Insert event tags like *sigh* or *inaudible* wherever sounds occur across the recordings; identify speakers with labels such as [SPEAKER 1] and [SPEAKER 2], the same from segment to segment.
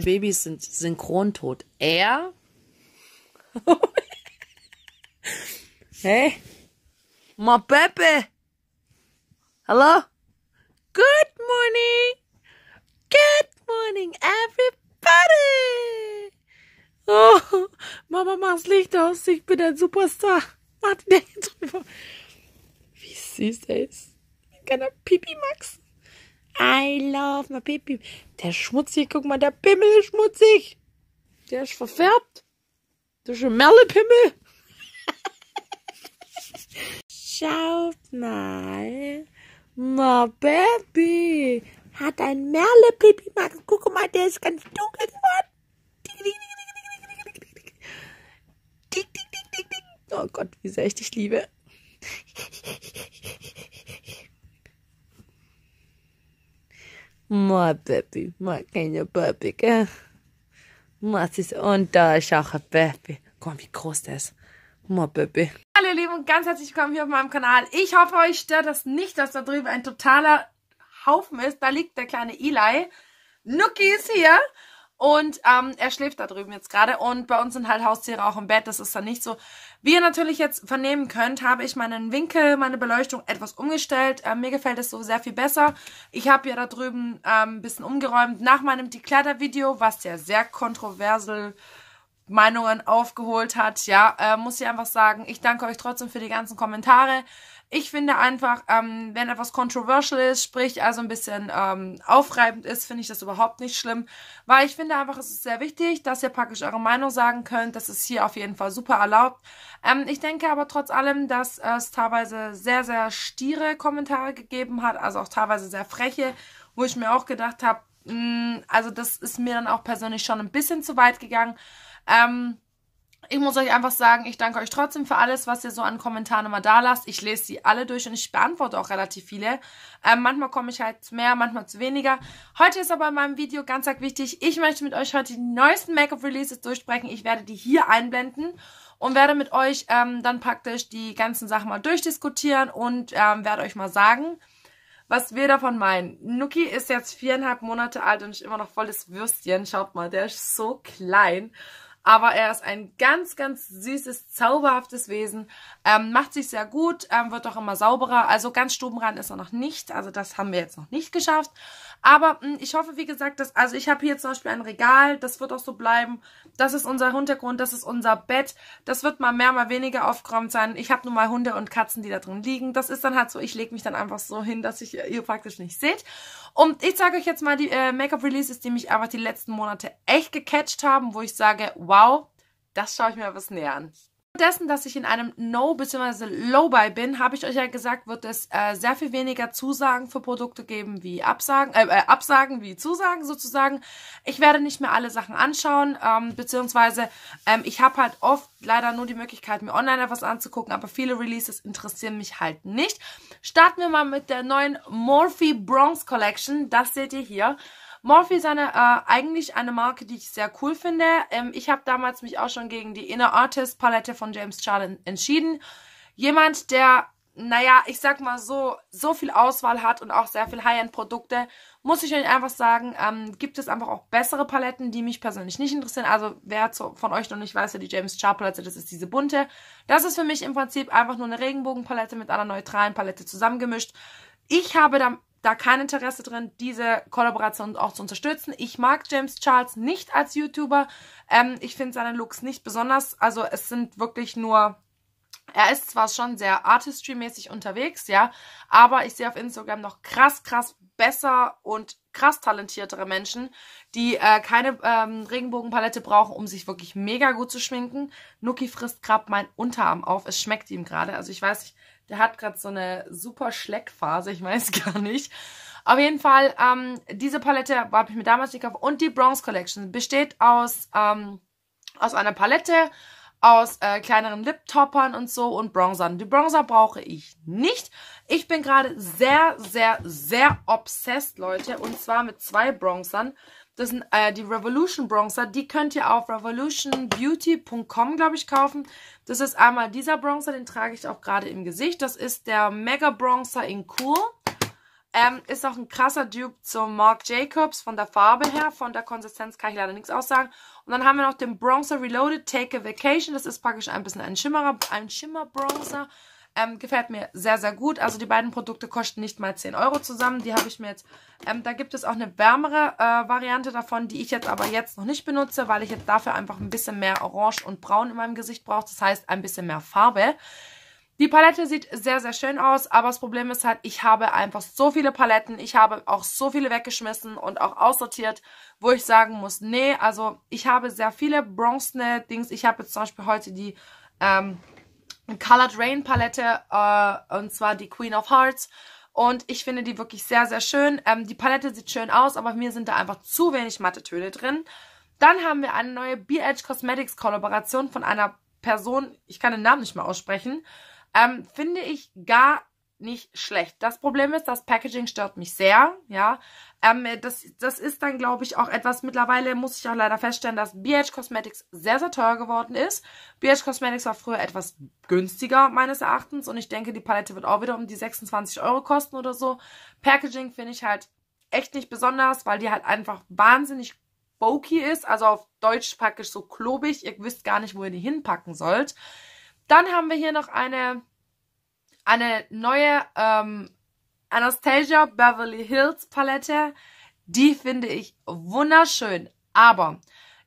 [SPEAKER 1] meine Babys sind synchron tot. Er? hey? *laughs* Ma Pepe? Hello? Good morning! Good morning, everybody! Oh, Mama, mach's Licht aus, ich bin ein Superstar. Mach die Decke drüber. Wie süß er ist. Kann er Pipi Max? I love my Pipi. Der ist schmutzig, guck mal, der Pimmel ist schmutzig. Der ist verfärbt. Das ist ein Merlepimmel. *laughs* Schaut mal. Ma Baby hat ein Merlepipi. machen. Guck mal, der ist ganz dunkel geworden. Oh Gott, wie sehr ich dich liebe. My baby, my kleiner Baby, gell? Was ist, und da ist auch ein Baby. Guck mal, wie groß der ist. My baby. Hallo ihr Lieben und ganz herzlich willkommen hier auf meinem Kanal. Ich hoffe, euch stört das nicht, dass da drüben ein totaler Haufen ist. Da liegt der kleine Eli. Nuki ist hier und ähm, er schläft da drüben jetzt gerade. Und bei uns sind halt Haustiere auch im Bett. Das ist dann nicht so. Wie ihr natürlich jetzt vernehmen könnt, habe ich meinen Winkel, meine Beleuchtung etwas umgestellt. Ähm, mir gefällt es so sehr viel besser. Ich habe ja da drüben ähm, ein bisschen umgeräumt nach meinem Declutter-Video, was ja sehr kontroversel Meinungen aufgeholt hat. Ja, äh, muss ich einfach sagen, ich danke euch trotzdem für die ganzen Kommentare. Ich finde einfach, ähm, wenn etwas controversial ist, sprich also ein bisschen ähm, aufreibend ist, finde ich das überhaupt nicht schlimm, weil ich finde einfach, es ist sehr wichtig, dass ihr praktisch eure Meinung sagen könnt. Das ist hier auf jeden Fall super erlaubt. Ähm, ich denke aber trotz allem, dass es teilweise sehr, sehr stiere Kommentare gegeben hat, also auch teilweise sehr freche, wo ich mir auch gedacht habe, mm, also das ist mir dann auch persönlich schon ein bisschen zu weit gegangen. Ähm, ich muss euch einfach sagen, ich danke euch trotzdem für alles, was ihr so an Kommentaren immer da lasst. Ich lese sie alle durch und ich beantworte auch relativ viele. Ähm, manchmal komme ich halt zu mehr, manchmal zu weniger. Heute ist aber in meinem Video ganz ganz wichtig, ich möchte mit euch heute die neuesten Make-up-Releases durchsprechen. Ich werde die hier einblenden und werde mit euch ähm, dann praktisch die ganzen Sachen mal durchdiskutieren und ähm, werde euch mal sagen, was wir davon meinen. Nuki ist jetzt viereinhalb Monate alt und ist immer noch volles Würstchen. Schaut mal, der ist so klein aber er ist ein ganz, ganz süßes, zauberhaftes Wesen, ähm, macht sich sehr gut, ähm, wird auch immer sauberer, also ganz stubenran ist er noch nicht, also das haben wir jetzt noch nicht geschafft, aber mh, hm, ich hoffe, wie gesagt, dass, also ich habe hier zum Beispiel ein Regal, das wird auch so bleiben, das ist unser Hintergrund, das ist unser Bett, das wird mal mehr, mal weniger aufgeräumt sein, ich habe nun mal Hunde und Katzen, die da drin liegen, das ist dann halt so, ich lege mich dann einfach so hin, dass ich ihr praktisch nicht seht und ich sage euch jetzt mal die äh, Make-up-Releases, die mich aber die letzten Monate echt gecatcht haben, wo ich sage, wow, das schaue ich mir etwas näher an dessen, dass ich in einem No- bzw. Low-Buy bin, habe ich euch ja gesagt, wird es äh, sehr viel weniger Zusagen für Produkte geben wie Absagen, äh, äh, Absagen wie Zusagen sozusagen. Ich werde nicht mehr alle Sachen anschauen, ähm, beziehungsweise ähm, ich habe halt oft leider nur die Möglichkeit, mir online etwas anzugucken, aber viele Releases interessieren mich halt nicht. Starten wir mal mit der neuen Morphe Bronze Collection. Das seht ihr hier. Morphe ist eine, äh, eigentlich eine Marke, die ich sehr cool finde. Ähm, ich habe damals mich auch schon gegen die Inner Artist Palette von James Charles entschieden. Jemand, der, naja, ich sag mal so, so viel Auswahl hat und auch sehr viel High-End-Produkte, muss ich euch einfach sagen, ähm, gibt es einfach auch bessere Paletten, die mich persönlich nicht interessieren. Also wer zu, von euch noch nicht weiß, ja die James Charles Palette, das ist diese bunte. Das ist für mich im Prinzip einfach nur eine Regenbogenpalette mit einer neutralen Palette zusammengemischt. Ich habe dann da kein Interesse drin, diese Kollaboration auch zu unterstützen. Ich mag James Charles nicht als YouTuber. Ähm, ich finde seine Looks nicht besonders. Also es sind wirklich nur er ist zwar schon sehr Artistry-mäßig unterwegs, ja, aber ich sehe auf Instagram noch krass, krass besser und krass talentiertere Menschen, die äh, keine ähm, Regenbogenpalette brauchen, um sich wirklich mega gut zu schminken. Nuki frisst gerade meinen Unterarm auf. Es schmeckt ihm gerade. Also ich weiß nicht, der hat gerade so eine super Schleckphase, ich weiß *laughs* gar nicht. Auf jeden Fall, ähm, diese Palette habe ich mir damals gekauft. Und die Bronze Collection besteht aus, ähm, aus einer Palette, aus äh, kleineren Lip-Toppern und so und Bronzern. Die Bronzer brauche ich nicht. Ich bin gerade sehr, sehr, sehr obsessed, Leute. Und zwar mit zwei Bronzern. Das sind äh, die Revolution Bronzer. Die könnt ihr auf revolutionbeauty.com, glaube ich, kaufen. Das ist einmal dieser Bronzer, den trage ich auch gerade im Gesicht. Das ist der Mega Bronzer in Cool. Ähm, ist auch ein krasser Dupe zum Marc Jacobs von der Farbe her. Von der Konsistenz kann ich leider nichts aussagen. Und dann haben wir noch den Bronzer Reloaded Take a Vacation. Das ist praktisch ein bisschen ein Schimmerer, ein Schimmerbronzer. bronzer ähm, gefällt mir sehr, sehr gut. Also die beiden Produkte kosten nicht mal 10 Euro zusammen. Die habe ich mir jetzt... Ähm, da gibt es auch eine wärmere äh, Variante davon, die ich jetzt aber jetzt noch nicht benutze, weil ich jetzt dafür einfach ein bisschen mehr Orange und Braun in meinem Gesicht brauche. Das heißt, ein bisschen mehr Farbe. Die Palette sieht sehr, sehr schön aus, aber das Problem ist halt, ich habe einfach so viele Paletten, ich habe auch so viele weggeschmissen und auch aussortiert, wo ich sagen muss, nee, also ich habe sehr viele bronzene Dings. Ich habe jetzt zum Beispiel heute die ähm, Colored Rain Palette, äh, und zwar die Queen of Hearts. Und ich finde die wirklich sehr, sehr schön. Ähm, die Palette sieht schön aus, aber mir sind da einfach zu wenig matte Töne drin. Dann haben wir eine neue Beer Edge Cosmetics Kollaboration von einer Person, ich kann den Namen nicht mehr aussprechen, ähm, finde ich gar nicht schlecht. Das Problem ist, das Packaging stört mich sehr, ja. Ähm, das, das ist dann, glaube ich, auch etwas, mittlerweile muss ich auch leider feststellen, dass BH Cosmetics sehr, sehr teuer geworden ist. BH Cosmetics war früher etwas günstiger, meines Erachtens. Und ich denke, die Palette wird auch wieder um die 26 Euro kosten oder so. Packaging finde ich halt echt nicht besonders, weil die halt einfach wahnsinnig bulky ist. Also auf Deutsch praktisch so klobig. Ihr wisst gar nicht, wo ihr die hinpacken sollt. Dann haben wir hier noch eine eine neue ähm, Anastasia Beverly Hills Palette. Die finde ich wunderschön. Aber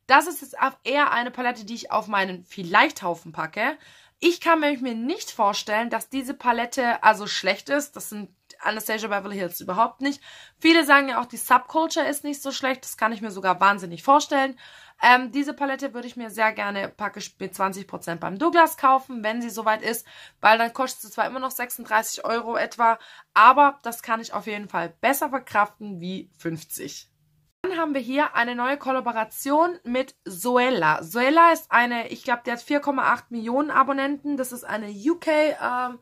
[SPEAKER 1] das ist jetzt eher eine Palette, die ich auf meinen Vielleichthaufen packe. Ich kann mir nicht vorstellen, dass diese Palette also schlecht ist. Das sind Anastasia Beverly Hills überhaupt nicht. Viele sagen ja auch, die Subculture ist nicht so schlecht. Das kann ich mir sogar wahnsinnig vorstellen. Ähm, diese Palette würde ich mir sehr gerne praktisch mit 20% beim Douglas kaufen, wenn sie soweit ist, weil dann kostet sie zwar immer noch 36 Euro etwa, aber das kann ich auf jeden Fall besser verkraften wie 50. Dann haben wir hier eine neue Kollaboration mit Zoella. Zoella ist eine, ich glaube, die hat 4,8 Millionen Abonnenten. Das ist eine UK-Bloggerin,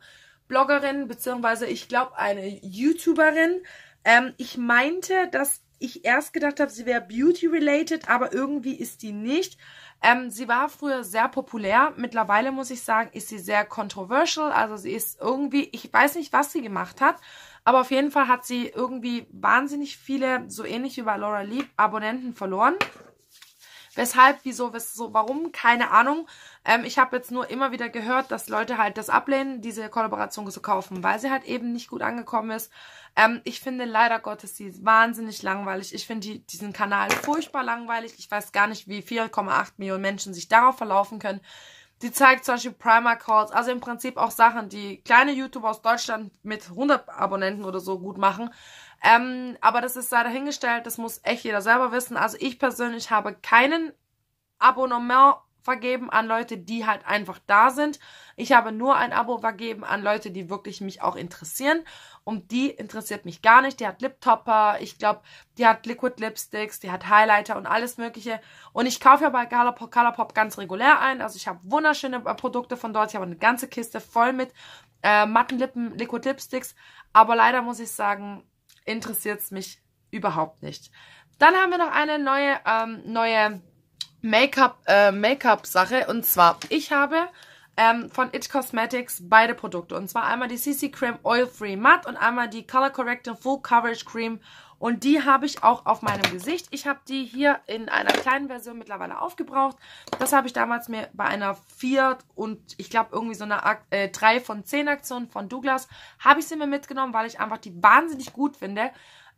[SPEAKER 1] ähm, beziehungsweise ich glaube eine YouTuberin. Ähm, ich meinte, dass ich erst gedacht habe, sie wäre beauty-related, aber irgendwie ist die nicht. Ähm, sie war früher sehr populär. Mittlerweile, muss ich sagen, ist sie sehr controversial. Also sie ist irgendwie, ich weiß nicht, was sie gemacht hat, aber auf jeden Fall hat sie irgendwie wahnsinnig viele, so ähnlich wie bei Laura Lieb, Abonnenten verloren. Weshalb, wieso, wieso, warum, keine Ahnung. Ähm, ich habe jetzt nur immer wieder gehört, dass Leute halt das ablehnen, diese Kollaboration zu kaufen, weil sie halt eben nicht gut angekommen ist. Ähm, ich finde leider Gottes sie wahnsinnig langweilig. Ich finde die, diesen Kanal furchtbar langweilig. Ich weiß gar nicht, wie 4,8 Millionen Menschen sich darauf verlaufen können. Die zeigt zum Beispiel Primer Calls, also im Prinzip auch Sachen, die kleine YouTuber aus Deutschland mit 100 Abonnenten oder so gut machen. Ähm, aber das ist leider hingestellt, das muss echt jeder selber wissen. Also ich persönlich habe keinen Abonnement vergeben an Leute, die halt einfach da sind. Ich habe nur ein Abo vergeben an Leute, die wirklich mich auch interessieren. Und die interessiert mich gar nicht. Die hat Liptopper, ich glaube, die hat Liquid Lipsticks, die hat Highlighter und alles Mögliche. Und ich kaufe ja bei Galapop, Colourpop ganz regulär ein. Also ich habe wunderschöne äh, Produkte von dort. Ich habe eine ganze Kiste voll mit äh, matten Lippen, Liquid Lipsticks. Aber leider muss ich sagen, interessiert es mich überhaupt nicht. Dann haben wir noch eine neue, ähm, neue Make-up äh, Make-up Sache und zwar ich habe ähm, von It Cosmetics beide Produkte und zwar einmal die CC Cream Oil Free Matte und einmal die Color Corrector Full Coverage Cream und die habe ich auch auf meinem Gesicht. Ich habe die hier in einer kleinen Version mittlerweile aufgebraucht. Das habe ich damals mir bei einer 4 und ich glaube irgendwie so einer Ak äh, 3 von 10 Aktion von Douglas habe ich sie mir mitgenommen, weil ich einfach die wahnsinnig gut finde.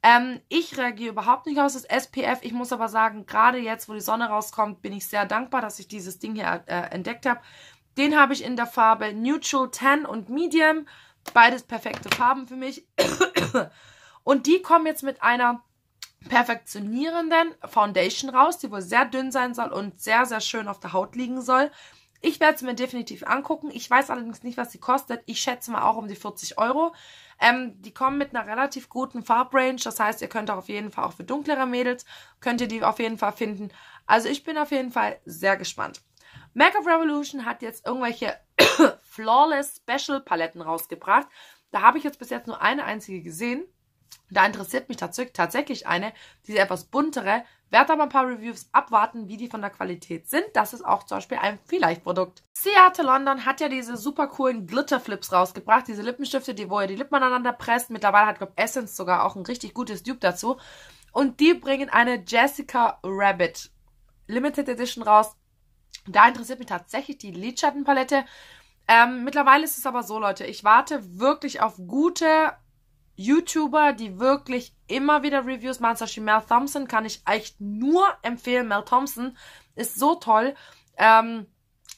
[SPEAKER 1] Ähm, ich reagiere überhaupt nicht auf das SPF. Ich muss aber sagen, gerade jetzt, wo die Sonne rauskommt, bin ich sehr dankbar, dass ich dieses Ding hier äh, entdeckt habe. Den habe ich in der Farbe Neutral Tan und Medium. Beides perfekte Farben für mich. *coughs* Und die kommen jetzt mit einer perfektionierenden Foundation raus, die wohl sehr dünn sein soll und sehr, sehr schön auf der Haut liegen soll. Ich werde es mir definitiv angucken. Ich weiß allerdings nicht, was sie kostet. Ich schätze mal auch um die 40 Euro. Ähm, die kommen mit einer relativ guten Farbrange. Das heißt, ihr könnt auch auf jeden Fall auch für dunklere Mädels, könnt ihr die auf jeden Fall finden. Also ich bin auf jeden Fall sehr gespannt. Make-up Revolution hat jetzt irgendwelche *coughs* Flawless Special Paletten rausgebracht. Da habe ich jetzt bis jetzt nur eine einzige gesehen. Da interessiert mich tatsächlich eine, diese etwas buntere, werde aber ein paar Reviews abwarten, wie die von der Qualität sind. Das ist auch zum Beispiel ein Vielleicht-Produkt. Seattle London hat ja diese super coolen Glitterflips rausgebracht. Diese Lippenstifte, die, wo ihr die Lippen aneinander presst. Mittlerweile hat, glaube Essence sogar auch ein richtig gutes Dupe dazu. Und die bringen eine Jessica Rabbit Limited Edition raus. Da interessiert mich tatsächlich die Lidschattenpalette. Ähm, mittlerweile ist es aber so, Leute, ich warte wirklich auf gute YouTuber, die wirklich immer wieder Reviews machen, zum Beispiel Mel Thompson kann ich echt nur empfehlen. Mel Thompson ist so toll. Ähm,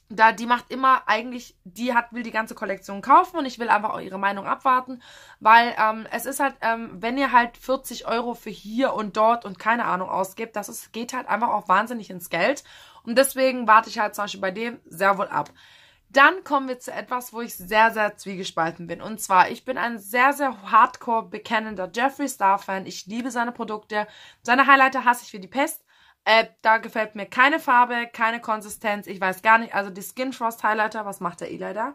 [SPEAKER 1] da die macht immer eigentlich, die hat will die ganze Kollektion kaufen und ich will einfach auch ihre Meinung abwarten, weil ähm, es ist halt, ähm, wenn ihr halt 40 Euro für hier und dort und keine Ahnung ausgibt, das ist, geht halt einfach auch wahnsinnig ins Geld und deswegen warte ich halt zum Beispiel bei dem sehr wohl ab. Dann kommen wir zu etwas, wo ich sehr, sehr zwiegespalten bin. Und zwar, ich bin ein sehr, sehr hardcore bekennender Jeffree Star-Fan. Ich liebe seine Produkte. Seine Highlighter hasse ich wie die Pest. Äh, da gefällt mir keine Farbe, keine Konsistenz. Ich weiß gar nicht. Also die Skin Frost Highlighter, was macht der Eli da?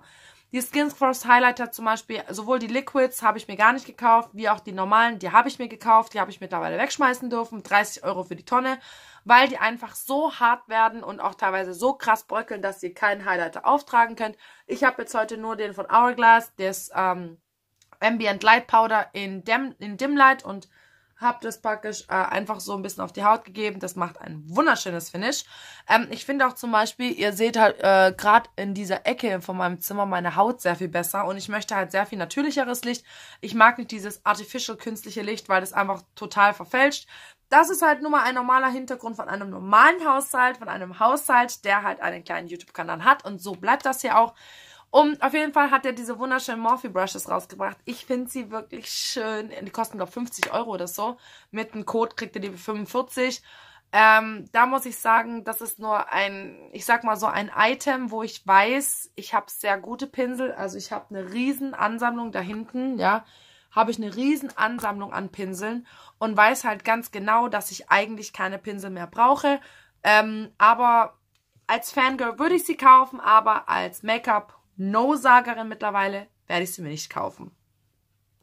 [SPEAKER 1] Die Skins Force Highlighter zum Beispiel, sowohl die Liquids habe ich mir gar nicht gekauft, wie auch die normalen, die habe ich mir gekauft, die habe ich mittlerweile wegschmeißen dürfen, 30 Euro für die Tonne, weil die einfach so hart werden und auch teilweise so krass bröckeln, dass ihr keinen Highlighter auftragen könnt. Ich habe jetzt heute nur den von Hourglass, des ähm, Ambient Light Powder in, Dim in Dim Light und habe das praktisch äh, einfach so ein bisschen auf die Haut gegeben. Das macht ein wunderschönes Finish. Ähm, ich finde auch zum Beispiel, ihr seht halt äh, gerade in dieser Ecke von meinem Zimmer meine Haut sehr viel besser und ich möchte halt sehr viel natürlicheres Licht. Ich mag nicht dieses artificial künstliche Licht, weil das einfach total verfälscht. Das ist halt nur mal ein normaler Hintergrund von einem normalen Haushalt, von einem Haushalt, der halt einen kleinen YouTube-Kanal hat und so bleibt das hier auch. Und auf jeden Fall hat er diese wunderschönen Morphe-Brushes rausgebracht. Ich finde sie wirklich schön. Die kosten, glaube 50 Euro oder so. Mit einem Code kriegt ihr die für 45. Ähm, da muss ich sagen, das ist nur ein, ich sag mal so ein Item, wo ich weiß, ich habe sehr gute Pinsel. Also ich habe eine riesen Ansammlung da hinten, ja, habe ich eine riesen Ansammlung an Pinseln und weiß halt ganz genau, dass ich eigentlich keine Pinsel mehr brauche. Ähm, aber als Fangirl würde ich sie kaufen, aber als Make-up No-Sagerin mittlerweile, werde ich sie mir nicht kaufen.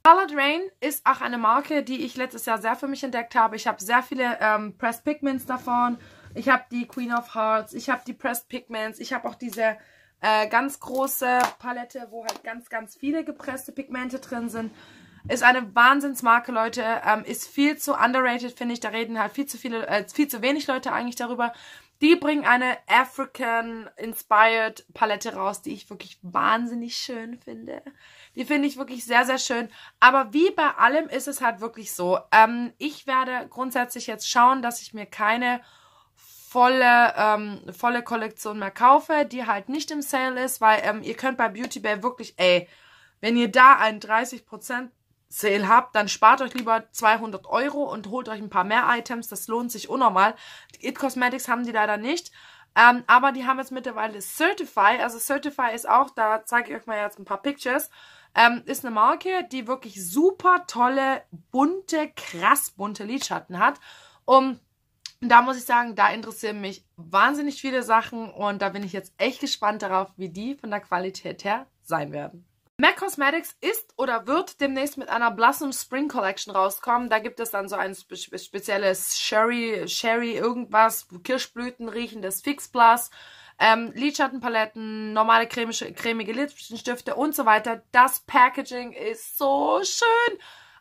[SPEAKER 1] Colored Rain ist auch eine Marke, die ich letztes Jahr sehr für mich entdeckt habe. Ich habe sehr viele ähm, Pressed Pigments davon. Ich habe die Queen of Hearts, ich habe die Pressed Pigments, ich habe auch diese äh, ganz große Palette, wo halt ganz, ganz viele gepresste Pigmente drin sind. Ist eine Wahnsinnsmarke, Leute. Ähm, ist viel zu underrated, finde ich. Da reden halt viel zu viele, äh, viel zu wenig Leute eigentlich darüber. Die bringen eine African-inspired Palette raus, die ich wirklich wahnsinnig schön finde. Die finde ich wirklich sehr, sehr schön. Aber wie bei allem ist es halt wirklich so. Ähm, ich werde grundsätzlich jetzt schauen, dass ich mir keine volle, ähm, volle Kollektion mehr kaufe, die halt nicht im Sale ist, weil ähm, ihr könnt bei Beauty Bay wirklich, ey, wenn ihr da einen 30% Sale habt, dann spart euch lieber 200 Euro und holt euch ein paar mehr Items. Das lohnt sich unnormal. Die It Cosmetics haben die leider nicht. Ähm, aber die haben jetzt mittlerweile Certify. Also Certify ist auch, da zeige ich euch mal jetzt ein paar Pictures. Ähm, ist eine Marke, die wirklich super tolle, bunte, krass bunte Lidschatten hat. Und da muss ich sagen, da interessieren mich wahnsinnig viele Sachen und da bin ich jetzt echt gespannt darauf, wie die von der Qualität her sein werden. MAC Cosmetics ist oder wird demnächst mit einer Blossom Spring Collection rauskommen. Da gibt es dann so ein spe spezielles Sherry, Sherry irgendwas, Kirschblüten riechendes Fix Fixblas, ähm, Lidschattenpaletten, normale cremische, cremige Lidschattenstifte und so weiter. Das Packaging ist so schön.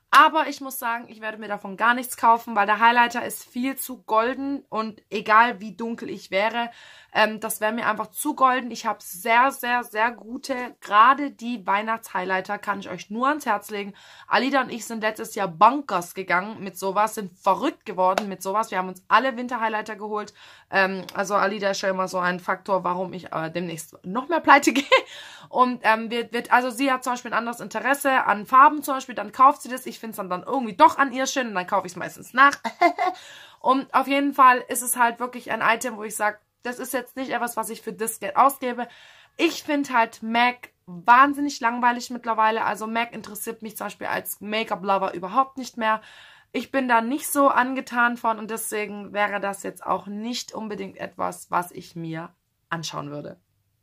[SPEAKER 1] Aber ich muss sagen, ich werde mir davon gar nichts kaufen, weil der Highlighter ist viel zu golden und egal wie dunkel ich wäre, ähm, das wäre mir einfach zu golden. Ich habe sehr, sehr, sehr gute, gerade die Weihnachts-Highlighter kann ich euch nur ans Herz legen. Alida und ich sind letztes Jahr Bunkers gegangen mit sowas, sind verrückt geworden mit sowas. Wir haben uns alle Winter-Highlighter geholt. Ähm, also Alida ist schon immer so ein Faktor, warum ich äh, demnächst noch mehr pleite *laughs* gehe. Und ähm, wird, wird, also sie hat zum Beispiel ein anderes Interesse an Farben zum Beispiel, dann kauft sie das. Ich ich finde es dann, dann irgendwie doch an ihr schön und dann kaufe ich es meistens nach. *laughs* und auf jeden Fall ist es halt wirklich ein Item, wo ich sage, das ist jetzt nicht etwas, was ich für das Geld ausgebe. Ich finde halt MAC wahnsinnig langweilig mittlerweile. Also MAC interessiert mich zum Beispiel als Make-up-Lover überhaupt nicht mehr. Ich bin da nicht so angetan von und deswegen wäre das jetzt auch nicht unbedingt etwas, was ich mir anschauen würde.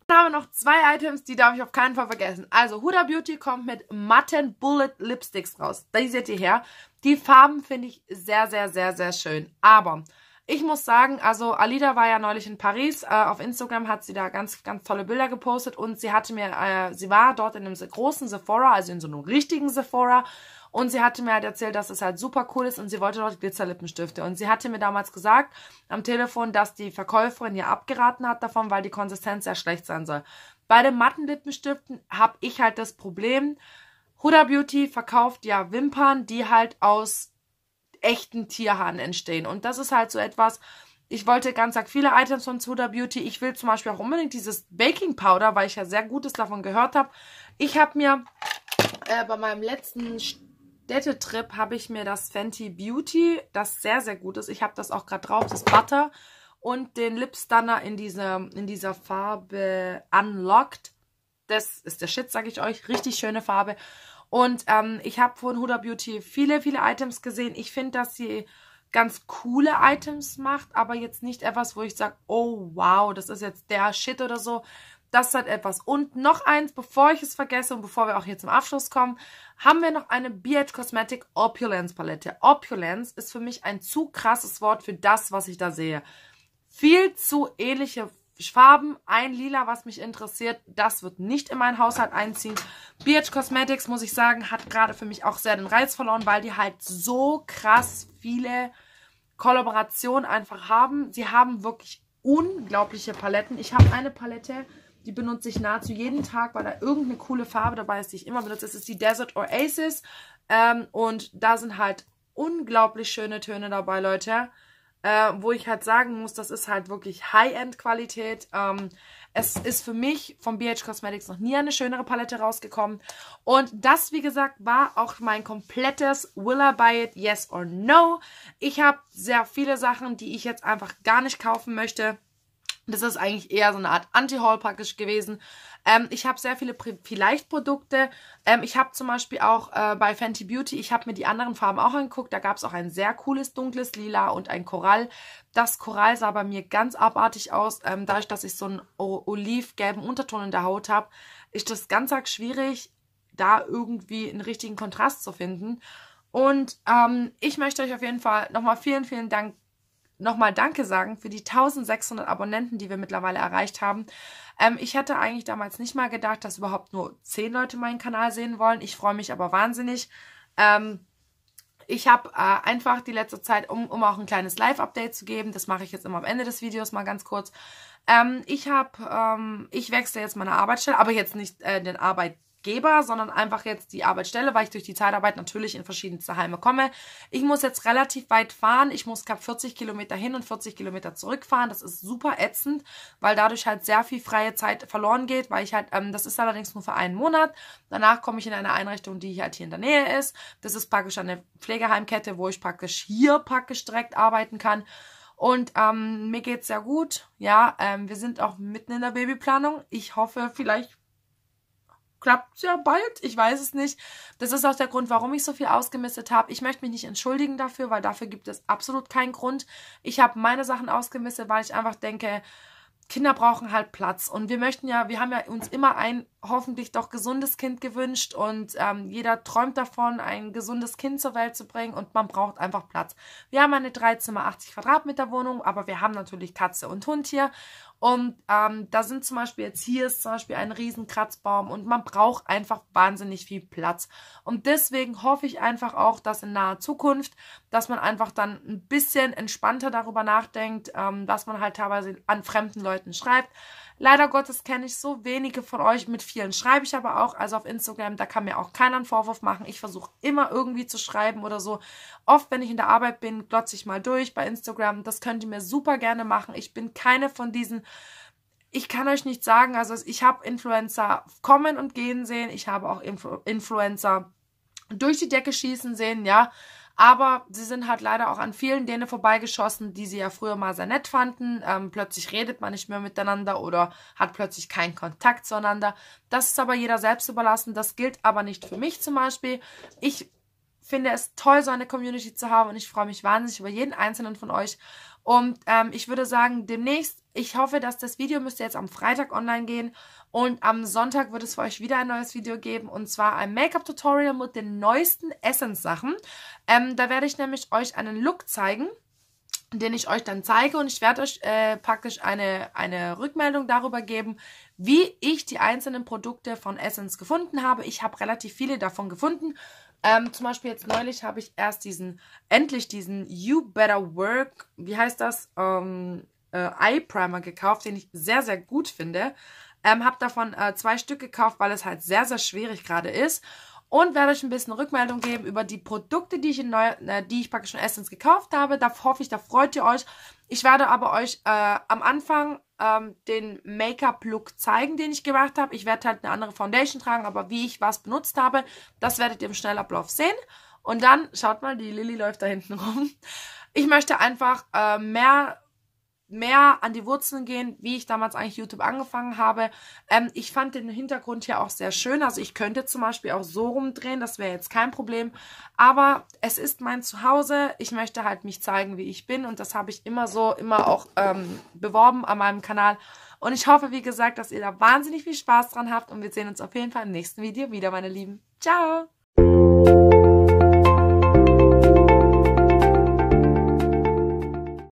[SPEAKER 1] Dann haben wir noch zwei Items, die darf ich auf keinen Fall vergessen. Also Huda Beauty kommt mit Matten Bullet Lipsticks raus. Die seht ihr her. Die Farben finde ich sehr, sehr, sehr, sehr schön. Aber ich muss sagen, also Alida war ja neulich in Paris. Äh, auf Instagram hat sie da ganz, ganz tolle Bilder gepostet und sie hatte mir, äh, sie war dort in einem großen Sephora, also in so einem richtigen Sephora. Und sie hatte mir halt erzählt, dass es halt super cool ist und sie wollte dort Glitzerlippenstifte. Und sie hatte mir damals gesagt am Telefon, dass die Verkäuferin ihr abgeraten hat davon, weil die Konsistenz sehr schlecht sein soll. Bei den matten Lippenstiften habe ich halt das Problem, Huda Beauty verkauft ja Wimpern, die halt aus echten Tierhaaren entstehen. Und das ist halt so etwas, ich wollte ganz arg viele Items von Suda Beauty. Ich will zum Beispiel auch unbedingt dieses Baking Powder, weil ich ja sehr Gutes davon gehört habe. Ich habe mir äh, bei meinem letzten Städtetrip habe ich mir das Fenty Beauty, das sehr, sehr gut ist. Ich habe das auch gerade drauf, das Butter und den Lip Stunner in dieser, in dieser Farbe Unlocked. Das ist der Shit, sage ich euch. Richtig schöne Farbe. Und ähm, ich habe von Huda Beauty viele, viele Items gesehen. Ich finde, dass sie ganz coole Items macht, aber jetzt nicht etwas, wo ich sage, oh wow, das ist jetzt der Shit oder so. Das ist halt etwas. Und noch eins, bevor ich es vergesse und bevor wir auch hier zum Abschluss kommen, haben wir noch eine BH Cosmetic Opulence Palette. Opulence ist für mich ein zu krasses Wort für das, was ich da sehe. Viel zu ähnliche Farben, ein Lila, was mich interessiert. Das wird nicht in meinen Haushalt einziehen. BH Cosmetics, muss ich sagen, hat gerade für mich auch sehr den Reiz verloren, weil die halt so krass viele Kollaborationen einfach haben. Sie haben wirklich unglaubliche Paletten. Ich habe eine Palette, die benutze ich nahezu jeden Tag, weil da irgendeine coole Farbe dabei ist, die ich immer benutze. Das ist die Desert Oasis ähm, und da sind halt unglaublich schöne Töne dabei, Leute äh, wo ich halt sagen muss, das ist halt wirklich High-End-Qualität. Ähm, es ist für mich von BH Cosmetics noch nie eine schönere Palette rausgekommen. Und das, wie gesagt, war auch mein komplettes Will I buy it, yes or no. Ich habe sehr viele Sachen, die ich jetzt einfach gar nicht kaufen möchte. Das ist eigentlich eher so eine Art Anti-Haul praktisch gewesen. Ähm, ich habe sehr viele vielleicht Produkte. Ähm, ich habe zum Beispiel auch äh, bei Fenty Beauty, ich habe mir die anderen Farben auch angeguckt. Da gab es auch ein sehr cooles dunkles Lila und ein Korall. Das Korall sah bei mir ganz abartig aus. Ähm, dadurch, dass ich so einen olivgelben Unterton in der Haut habe, ist das ganz arg schwierig, da irgendwie einen richtigen Kontrast zu finden. Und ähm, ich möchte euch auf jeden Fall nochmal vielen, vielen Dank, nochmal Danke sagen für die 1600 Abonnenten, die wir mittlerweile erreicht haben. Ähm, ich hatte eigentlich damals nicht mal gedacht, dass überhaupt nur zehn Leute meinen Kanal sehen wollen. Ich freue mich aber wahnsinnig. Ähm, ich habe äh, einfach die letzte Zeit, um, um auch ein kleines Live-Update zu geben, das mache ich jetzt immer am Ende des Videos mal ganz kurz. Ähm, ich habe, ähm, ich wechsle jetzt meine Arbeitsstelle, aber jetzt nicht äh, den Arbeit Arbeitgeber, sondern einfach jetzt die Arbeitsstelle, weil ich durch die Zeitarbeit natürlich in verschiedenste Heime komme. Ich muss jetzt relativ weit fahren. Ich muss knapp 40 Kilometer hin und 40 Kilometer zurückfahren. Das ist super ätzend, weil dadurch halt sehr viel freie Zeit verloren geht, weil ich halt, ähm, das ist allerdings nur für einen Monat. Danach komme ich in eine Einrichtung, die halt hier in der Nähe ist. Das ist praktisch eine Pflegeheimkette, wo ich praktisch hier praktisch direkt arbeiten kann. Und ähm, mir es sehr gut. Ja, ähm, wir sind auch mitten in der Babyplanung. Ich hoffe, vielleicht klappt ja bald, ich weiß es nicht. Das ist auch der Grund, warum ich so viel ausgemistet habe. Ich möchte mich nicht entschuldigen dafür, weil dafür gibt es absolut keinen Grund. Ich habe meine Sachen ausgemistet, weil ich einfach denke, Kinder brauchen halt Platz. Und wir möchten ja, wir haben ja uns immer ein hoffentlich doch gesundes Kind gewünscht und ähm, jeder träumt davon, ein gesundes Kind zur Welt zu bringen und man braucht einfach Platz. Wir haben eine 3 Zimmer 80 Quadratmeter Wohnung, aber wir haben natürlich Katze und Hund hier und ähm, da sind zum Beispiel jetzt hier ist zum Beispiel ein Riesenkratzbaum und man braucht einfach wahnsinnig viel Platz. Und deswegen hoffe ich einfach auch, dass in naher Zukunft, dass man einfach dann ein bisschen entspannter darüber nachdenkt, ähm, was man halt teilweise an fremden Leuten schreibt. Leider Gottes kenne ich so wenige von euch, mit vielen schreibe ich aber auch, also auf Instagram, da kann mir auch keiner einen Vorwurf machen. Ich versuche immer irgendwie zu schreiben oder so. Oft, wenn ich in der Arbeit bin, glotze ich mal durch bei Instagram. Das könnt ihr mir super gerne machen. Ich bin keine von diesen ich kann euch nicht sagen, also ich habe Influencer kommen und gehen sehen, ich habe auch Influ Influencer durch die Decke schießen sehen, ja. Aber sie sind halt leider auch an vielen Dänen vorbeigeschossen, die sie ja früher mal sehr nett fanden. Ähm, plötzlich redet man nicht mehr miteinander oder hat plötzlich keinen Kontakt zueinander. Das ist aber jeder selbst überlassen. Das gilt aber nicht für mich zum Beispiel. Ich finde es toll, so eine Community zu haben und ich freue mich wahnsinnig über jeden einzelnen von euch. Und ähm, ich würde sagen, demnächst ich hoffe, dass das Video müsste jetzt am Freitag online gehen und am Sonntag wird es für euch wieder ein neues Video geben und zwar ein Make-up-Tutorial mit den neuesten Essence-Sachen. Ähm, da werde ich nämlich euch einen Look zeigen den ich euch dann zeige und ich werde euch äh, praktisch eine, eine Rückmeldung darüber geben, wie ich die einzelnen Produkte von Essence gefunden habe. Ich habe relativ viele davon gefunden. Ähm, zum Beispiel jetzt neulich habe ich erst diesen, endlich diesen You Better Work, wie heißt das? Ähm, äh, Eye Primer gekauft, den ich sehr, sehr gut finde. Ähm, habe davon äh, zwei Stück gekauft, weil es halt sehr, sehr schwierig gerade ist. Und werde euch ein bisschen Rückmeldung geben über die Produkte, die ich, in neu, äh, die ich praktisch in Essence gekauft habe. Da hoffe ich, da freut ihr euch. Ich werde aber euch äh, am Anfang ähm, den Make-up-Look zeigen, den ich gemacht habe. Ich werde halt eine andere Foundation tragen, aber wie ich was benutzt habe, das werdet ihr im Schnellablauf sehen. Und dann, schaut mal, die Lilly läuft da hinten rum. Ich möchte einfach äh, mehr mehr an die Wurzeln gehen, wie ich damals eigentlich YouTube angefangen habe. Ähm, ich fand den Hintergrund hier auch sehr schön. Also ich könnte zum Beispiel auch so rumdrehen, das wäre jetzt kein Problem. Aber es ist mein Zuhause. Ich möchte halt mich zeigen, wie ich bin. Und das habe ich immer so, immer auch ähm, beworben an meinem Kanal. Und ich hoffe, wie gesagt, dass ihr da wahnsinnig viel Spaß dran habt. Und wir sehen uns auf jeden Fall im nächsten Video wieder, meine Lieben. Ciao!